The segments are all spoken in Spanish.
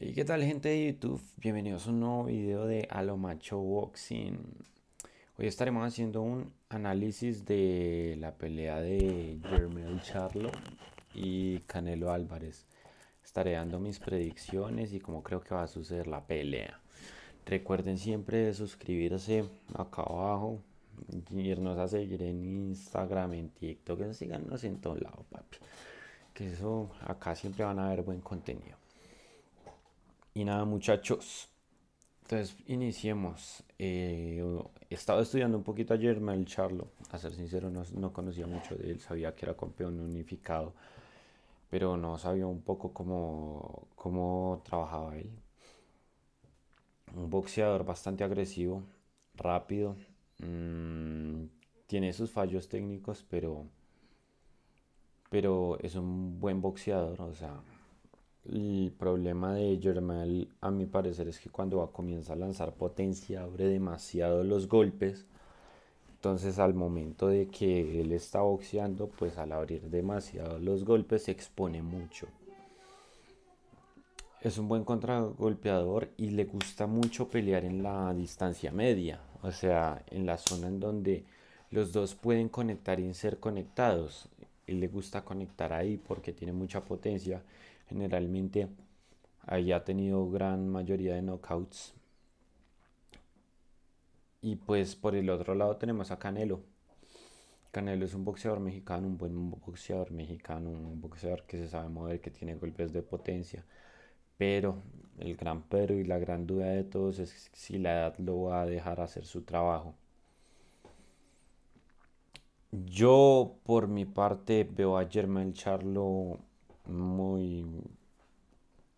¿Y qué tal gente de YouTube? Bienvenidos a un nuevo video de A lo Macho Boxing. Hoy estaremos haciendo un análisis de la pelea de Jermel Charlo y Canelo Álvarez. Estaré dando mis predicciones y cómo creo que va a suceder la pelea. Recuerden siempre de suscribirse acá abajo, irnos a seguir en Instagram, en TikTok, síganos en todos lados, papi. Que eso acá siempre van a ver buen contenido. Y nada, muchachos. Entonces, iniciemos. he eh, estaba estudiando un poquito ayer el Charlo. A ser sincero, no, conocía mucho de él. Sabía que era campeón unificado. Pero no sabía un poco cómo, trabajaba él. Un boxeador bastante agresivo, rápido. Mm, tiene sus fallos técnicos, pero, pero es un buen boxeador. O sea, el problema de Germán, a mi parecer, es que cuando va, comienza a lanzar potencia, abre demasiado los golpes. Entonces, al momento de que él está boxeando, pues al abrir demasiado los golpes, se expone mucho. Es un buen contragolpeador y le gusta mucho pelear en la distancia media, o sea, en la zona en donde los dos pueden conectar y ser conectados. Él le gusta conectar ahí porque tiene mucha potencia generalmente ahí ha tenido gran mayoría de knockouts. Y pues por el otro lado tenemos a Canelo. Canelo es un boxeador mexicano, un buen boxeador mexicano, un boxeador que se sabe mover, que tiene golpes de potencia. Pero el gran pero y la gran duda de todos es si la edad lo va a dejar hacer su trabajo. Yo por mi parte veo a Germán Charlo muy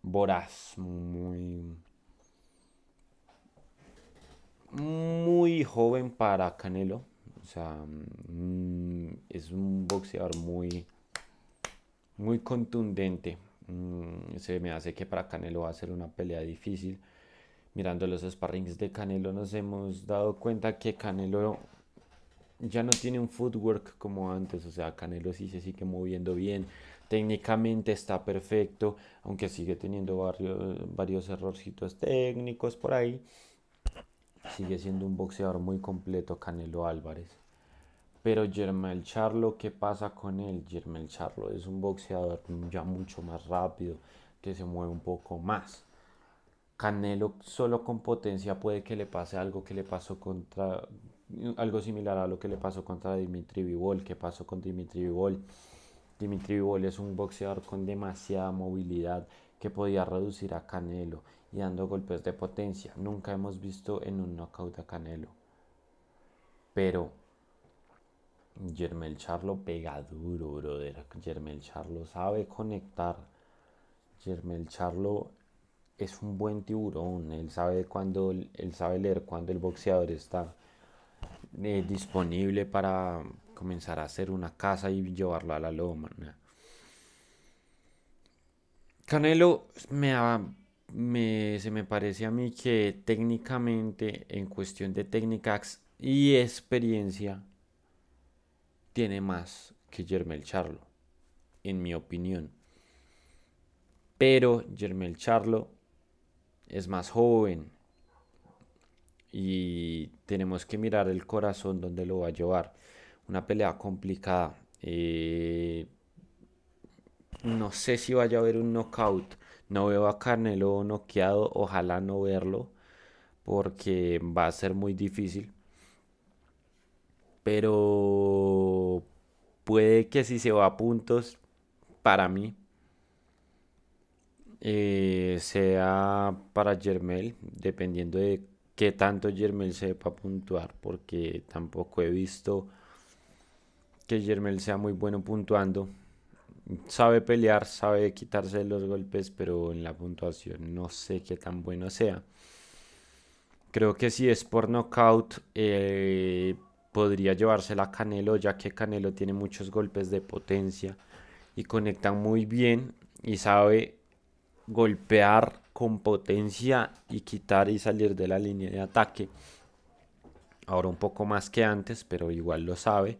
voraz, muy, muy joven para Canelo. O sea, mm, es un boxeador muy, muy contundente. Mm, se me hace que para Canelo va a ser una pelea difícil. Mirando los sparrings de Canelo nos hemos dado cuenta que Canelo ya no tiene un footwork como antes. O sea, Canelo sí se sigue moviendo bien técnicamente está perfecto, aunque sigue teniendo varios errorcitos técnicos por ahí. Sigue siendo un boxeador muy completo Canelo Álvarez. Pero Germel Charlo, ¿qué pasa con él? Germel Charlo es un boxeador ya mucho más rápido, que se mueve un poco más. Canelo solo con potencia puede que le pase algo que le pasó contra algo similar a lo que le pasó contra Dimitri Vivol, que pasó con Dimitri Vivol Dimitri Bol es un boxeador con demasiada movilidad que podía reducir a Canelo y dando golpes de potencia. Nunca hemos visto en un nocaut a Canelo. Pero Germel Charlo pega duro, brother. Germel Charlo sabe conectar. Germel Charlo es un buen tiburón. Él sabe él sabe leer cuando el boxeador está eh, disponible para, comenzar a hacer una casa y llevarlo a la loma. Canelo se me parece a mí que técnicamente, en cuestión de técnicas y experiencia, tiene más que Jermel Charlo, en mi opinión. Pero Jermel Charlo es más joven y tenemos que mirar el corazón donde lo va a llevar una pelea complicada. Eh, no sé si vaya a haber un knockout. No veo a Canelo noqueado. Ojalá no verlo. Porque va a ser muy difícil. Pero puede que si se va a puntos, para mí, eh, sea para Germel, dependiendo de qué tanto Germel sepa puntuar, porque tampoco he visto que Germel sea muy bueno puntuando. Sabe pelear, sabe quitarse los golpes, pero en la puntuación no sé qué tan bueno sea. Creo que si es por knockout, eh, podría llevársela a Canelo, ya que Canelo tiene muchos golpes de potencia y conecta muy bien y sabe golpear con potencia y quitar y salir de la línea de ataque. Ahora un poco más que antes, pero igual lo sabe.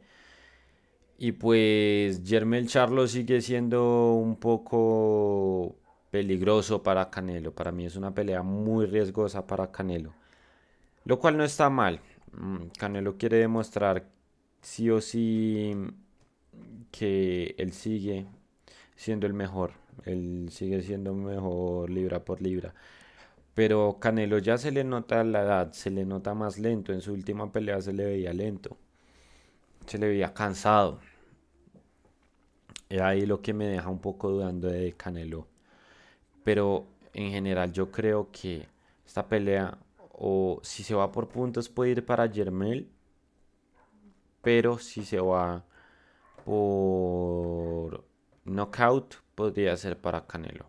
Y pues Jermel Charlo sigue siendo un poco peligroso para Canelo. Para mí es una pelea muy riesgosa para Canelo. Lo cual no está mal. Mm, Canelo quiere demostrar sí o sí que él sigue siendo el mejor. Él sigue siendo mejor libra por libra. Pero Canelo ya se le nota la edad, se le nota más lento. En su última pelea se le veía lento se le veía cansado. y ahí lo que me deja un poco dudando de Canelo. Pero en general yo creo que esta pelea, o si se va por puntos, puede ir para Jermel. Pero si se va por knockout, podría ser para Canelo.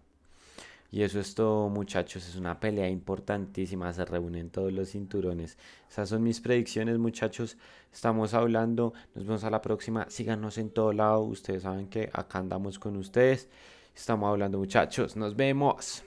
Y eso es todo, muchachos. Es una pelea importantísima. Se reúnen todos los cinturones. Esas son mis predicciones, muchachos. Estamos hablando. Nos vemos a la próxima. Síganos en todo lado. Ustedes saben que acá andamos con ustedes. Estamos hablando, muchachos. Nos vemos.